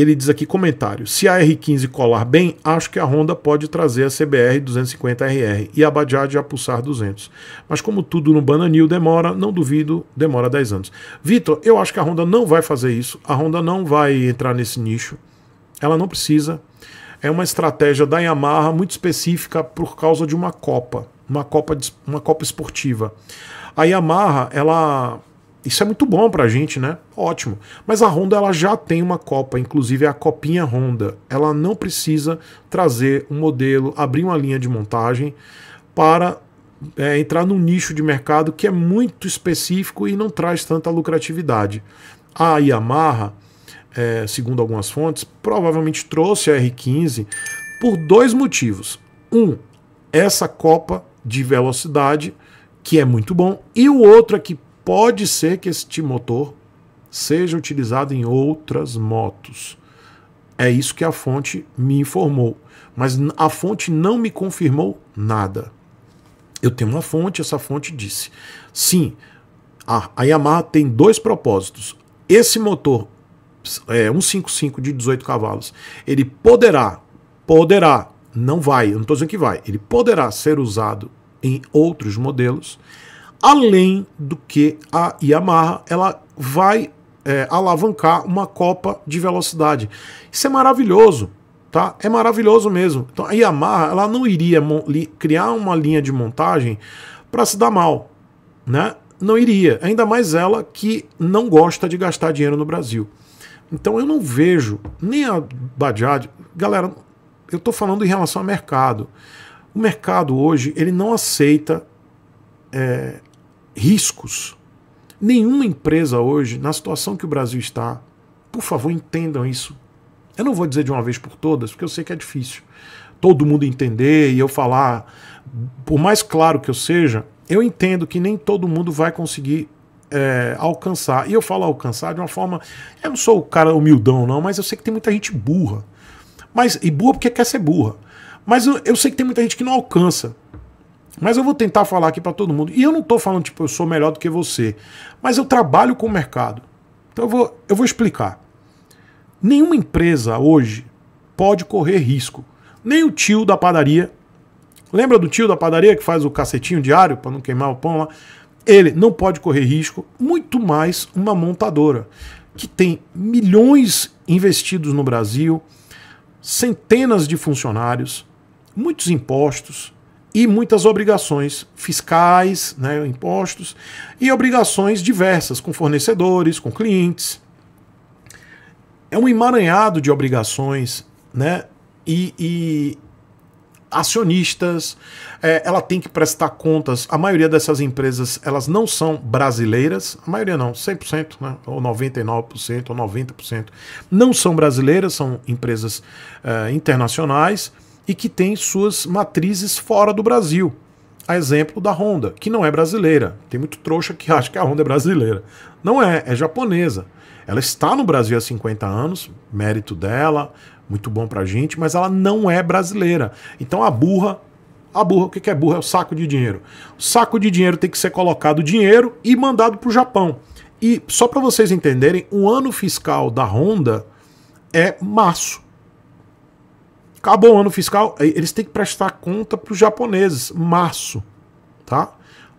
ele diz aqui comentário: se a R15 colar bem, acho que a Honda pode trazer a CBR 250RR e a Bajaj a Pulsar 200. Mas como tudo no Bananil demora, não duvido, demora 10 anos. Vitor, eu acho que a Honda não vai fazer isso. A Honda não vai entrar nesse nicho. Ela não precisa. É uma estratégia da Yamaha muito específica por causa de uma Copa, uma Copa, uma Copa esportiva. A Yamaha, ela isso é muito bom pra gente, né? Ótimo. Mas a Honda ela já tem uma Copa, inclusive é a Copinha Honda. Ela não precisa trazer um modelo, abrir uma linha de montagem para é, entrar num nicho de mercado que é muito específico e não traz tanta lucratividade. A Yamaha, é, segundo algumas fontes, provavelmente trouxe a R15 por dois motivos. Um, essa Copa de velocidade, que é muito bom, e o outro é que Pode ser que este motor seja utilizado em outras motos. É isso que a fonte me informou, mas a fonte não me confirmou nada. Eu tenho uma fonte, essa fonte disse: sim, a, Yamaha tem dois propósitos. Esse motor é, 155 de 18 cavalos, ele poderá, poderá, não vai, eu não estou dizendo que vai, ele poderá ser usado em outros modelos Além do que a Yamaha ela vai é, alavancar uma copa de velocidade. Isso é maravilhoso, tá? É maravilhoso mesmo. Então a Yamaha ela não iria criar uma linha de montagem para se dar mal, né? Não iria. Ainda mais ela que não gosta de gastar dinheiro no Brasil. Então eu não vejo nem a Bajaj, galera. Eu estou falando em relação ao mercado. O mercado hoje ele não aceita é, riscos. Nenhuma empresa hoje, na situação que o Brasil está, por favor, entendam isso. Eu não vou dizer de uma vez por todas, porque eu sei que é difícil. Todo mundo entender e eu falar, por mais claro que eu seja, eu entendo que nem todo mundo vai conseguir é, alcançar. E eu falo alcançar de uma forma. Eu não sou o cara humildão, não, mas eu sei que tem muita gente burra. Mas, e burra porque quer ser burra. Mas eu, eu sei que tem muita gente que não alcança. Mas eu vou tentar falar aqui para todo mundo. E eu não estou falando, tipo, eu sou melhor do que você. Mas eu trabalho com o mercado. Então eu vou, eu vou explicar. Nenhuma empresa hoje pode correr risco. Nem o tio da padaria. Lembra do tio da padaria que faz o cacetinho diário para não queimar o pão lá? Ele não pode correr risco, muito mais uma montadora que tem milhões investidos no Brasil, centenas de funcionários, muitos impostos, e muitas obrigações fiscais, né, impostos, e obrigações diversas com fornecedores, com clientes. É um emaranhado de obrigações, né? E, e acionistas, é, ela tem que prestar contas. A maioria dessas empresas, elas não são brasileiras, a maioria não, 100%, né, ou 99%, ou 90%, não são brasileiras, são empresas é, internacionais, e que tem suas matrizes fora do Brasil. A exemplo da Honda, que não é brasileira. Tem muito trouxa que acha que a Honda é brasileira. Não é, é japonesa. Ela está no Brasil há 50 anos, mérito dela, muito bom pra gente, mas ela não é brasileira. Então a burra, a burra, o que é burra? É o saco de dinheiro. O saco de dinheiro tem que ser colocado dinheiro e mandado pro Japão. E só para vocês entenderem, o ano fiscal da Honda é março. Acabou o ano fiscal, eles têm que prestar conta para os japoneses, março, tá?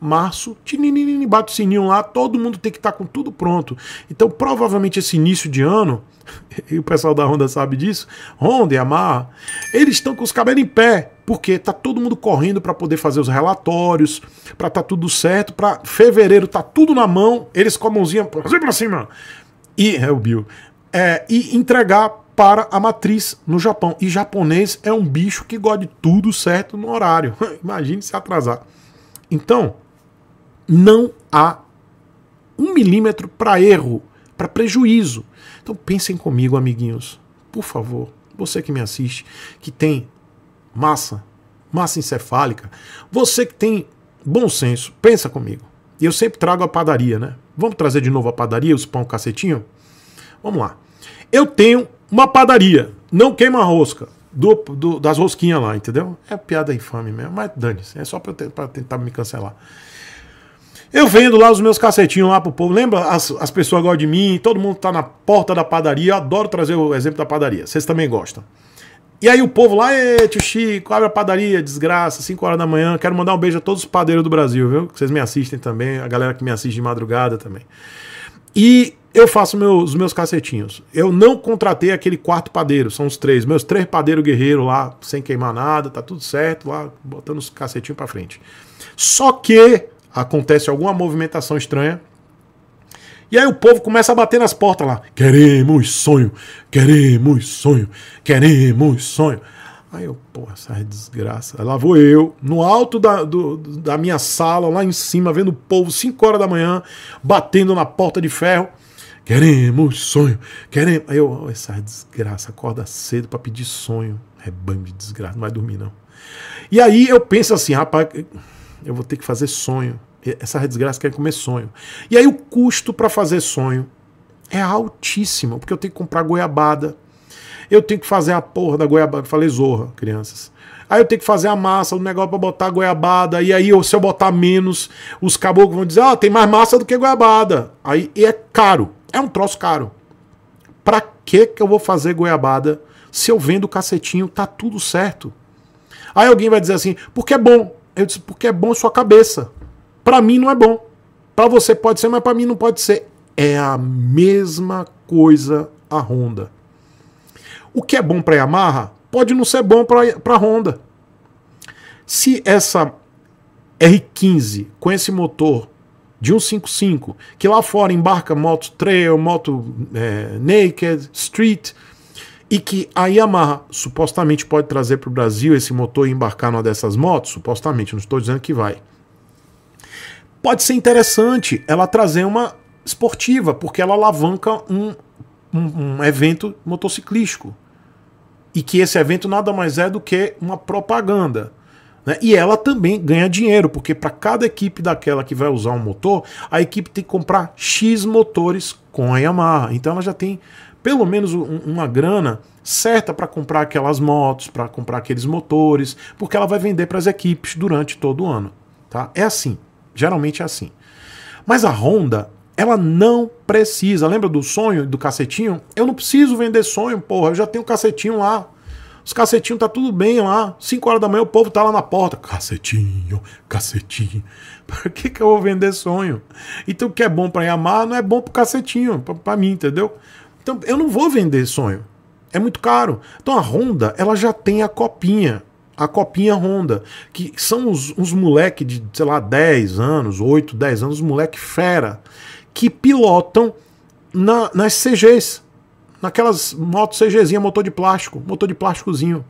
Março, tininini, bate o sininho lá, todo mundo tem que estar tá com tudo pronto. Então, provavelmente esse início de ano, e o pessoal da Honda sabe disso, Honda e Yamaha, eles estão com os cabelos em pé, porque tá todo mundo correndo para poder fazer os relatórios, para tá tudo certo, para fevereiro tá tudo na mão, eles com a mãozinha para cima. E é o Bill. É, e entregar para a matriz no Japão. E japonês é um bicho que gosta de tudo certo no horário. Imagine se atrasar. Então, não há um milímetro para erro, para prejuízo. Então pensem comigo, amiguinhos. Por favor, você que me assiste, que tem massa, massa encefálica, você que tem bom senso, pensa comigo. E eu sempre trago a padaria, né? Vamos trazer de novo a padaria, os pão cacetinho? Vamos lá. Eu tenho uma padaria, não queima rosca. Do, do, das rosquinhas lá, entendeu? É piada infame mesmo, mas dane-se, é só pra, eu, pra, tentar me cancelar. Eu vendo lá os meus cacetinhos lá pro povo. Lembra? As, as pessoas gostam de mim, todo mundo tá na porta da padaria. Eu adoro trazer o exemplo da padaria. Vocês também gostam. E aí o povo lá, é tio Chico, abre a padaria, desgraça, 5 horas da manhã. Quero mandar um beijo a todos os padeiros do Brasil, viu? Que vocês me assistem também, a galera que me assiste de madrugada também. E eu faço meus, os meus cacetinhos. Eu não contratei aquele quarto padeiro, são os três. Meus três padeiro guerreiro lá, sem queimar nada, tá tudo certo, lá botando os cacetinhos pra frente. Só que acontece alguma movimentação estranha. E aí o povo começa a bater nas portas lá. Queremos sonho, queremos sonho, queremos sonho. Aí eu, porra, essa desgraça. lá vou eu, no alto da, do, da minha sala, lá em cima, vendo o povo, 5 horas da manhã, batendo na porta de ferro. Queremos sonho, queremos. Aí eu, essa desgraça, acorda cedo para pedir sonho. Rebanho é de desgraça, não vai dormir não. E aí eu penso assim, rapaz, eu vou ter que fazer sonho. Essa desgraça quer comer sonho. E aí o custo para fazer sonho é altíssimo, porque eu tenho que comprar goiabada, eu tenho que fazer a porra da goiabada. Eu falei zorra, crianças. Aí eu tenho que fazer a massa o negócio para botar a goiabada. E aí, se eu botar menos, os caboclos vão dizer: ah, tem mais massa do que goiabada. Aí é caro. É um troço caro. Pra que que eu vou fazer goiabada se eu vendo o cacetinho? Tá tudo certo. Aí alguém vai dizer assim: porque é bom. Eu disse: porque é bom sua cabeça. Para mim não é bom. Para você pode ser, mas para mim não pode ser. É a mesma coisa a Honda. O que é bom para Yamaha pode não ser bom para a Honda. Se essa R15 com esse motor de 155, que lá fora embarca moto trail, moto é, naked, street, e que a Yamaha supostamente pode trazer para o Brasil esse motor e embarcar numa dessas motos, supostamente, não estou dizendo que vai. Pode ser interessante ela trazer uma esportiva, porque ela alavanca um, um, um evento motociclístico e que esse evento nada mais é do que uma propaganda. Né? E ela também ganha dinheiro, porque para cada equipe daquela que vai usar um motor, a equipe tem que comprar X motores com a Yamaha. Então ela já tem pelo menos um, uma grana certa para comprar aquelas motos, para comprar aqueles motores, porque ela vai vender para as equipes durante todo o ano. Tá? É assim, geralmente é assim. Mas a Honda, ela não precisa. Lembra do sonho do cacetinho? Eu não preciso vender sonho, porra. Eu já tenho cacetinho lá. Os cacetinhos tá tudo bem lá. 5 horas da manhã o povo tá lá na porta. Cacetinho, cacetinho. por que que eu vou vender sonho? Então o que é bom para Yamaha não é bom pro cacetinho, para mim, entendeu? Então eu não vou vender sonho. É muito caro. Então a Honda, ela já tem a copinha. A copinha Honda, que são uns moleque de, sei lá, 10 anos, 8, 10 anos, moleque fera, que pilotam na, nas CGs. Naquelas motos CGzinha, motor de plástico, motor de plásticozinho.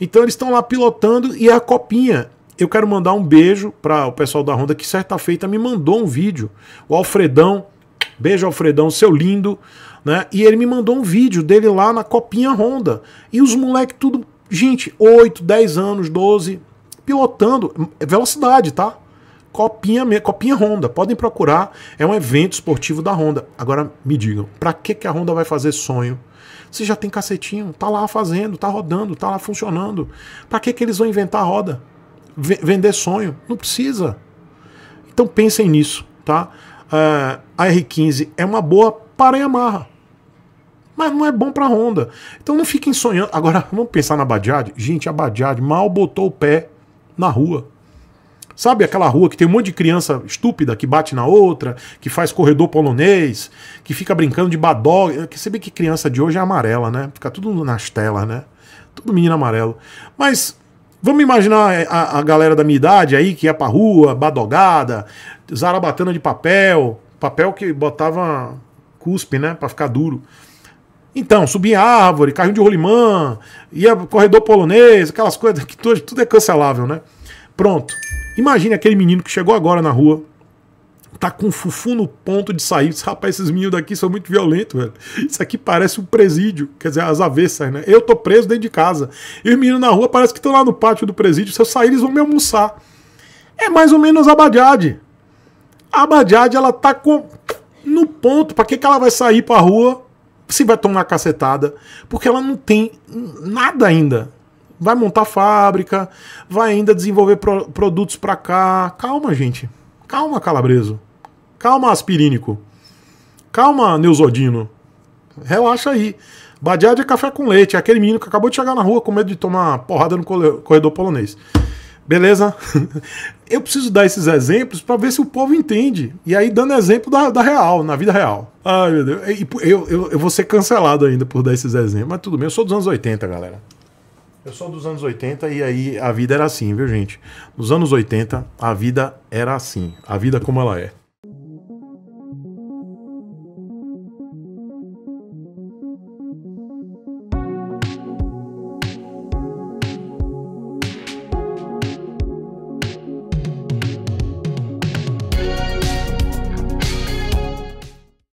Então eles estão lá pilotando e é a copinha. Eu quero mandar um beijo para o pessoal da Honda que certa feita me mandou um vídeo. O Alfredão, beijo Alfredão, seu lindo, né? E ele me mandou um vídeo dele lá na copinha Honda. E os moleque tudo, gente, 8, 10 anos, 12, pilotando é velocidade, tá? copinha, copinha Honda. Podem procurar, é um evento esportivo da Honda. Agora me digam, para que que a Honda vai fazer sonho? Se já tem cacetinho, tá lá fazendo, tá rodando, tá lá funcionando. Para que que eles vão inventar roda? V vender sonho? Não precisa. Então pensem nisso, tá? Uh, a R15 é uma boa para a Yamaha. Mas não é bom para Honda. Então não fiquem sonhando. Agora, vamos pensar na Bajaj? Gente, a Bajaj mal botou o pé na rua Sabe aquela rua que tem um monte de criança estúpida que bate na outra, que faz corredor polonês, que fica brincando de badó. Que você vê que criança de hoje é amarela, né? Fica tudo nas telas, né? Tudo menino amarelo. Mas vamos imaginar é, a, a galera da minha idade aí que ia pra rua, badogada, zarabatana de papel, papel que botava cuspe, né? Pra ficar duro. Então, subia árvore, carrinho de rolimã, ia corredor polonês, aquelas coisas que tudo é cancelável, né? Pronto. Imagine aquele menino que chegou agora na rua, tá com fufu no ponto de sair. Rapaz, esses meninos daqui são muito violentos, velho. Isso aqui parece um presídio, quer dizer, as avessas, né? Eu tô preso dentro de casa. E os meninos na rua parece que estão lá no pátio do presídio. Se eu sair, eles vão me almoçar. É mais ou menos a Badiade. A Badiade, ela tá com... no ponto. Para que, que ela vai sair pra rua se vai tomar cacetada? Porque ela não tem nada ainda. Vai montar fábrica, vai ainda desenvolver pro, produtos para cá. Calma, gente. Calma, calabreso. Calma, aspirínico. Calma, neusodino. Relaxa aí. Badiade é café com leite. É aquele menino que acabou de chegar na rua com medo de tomar porrada no corredor polonês. Beleza? Eu preciso dar esses exemplos para ver se o povo entende. E aí, dando exemplo da, da real, na vida real. Ai, meu Deus. Eu, eu, eu vou ser cancelado ainda por dar esses exemplos. Mas tudo bem, eu sou dos anos 80, galera. Eu sou dos anos 80 e aí a vida era assim, viu, gente? Nos anos 80, a vida era assim. A vida como ela é.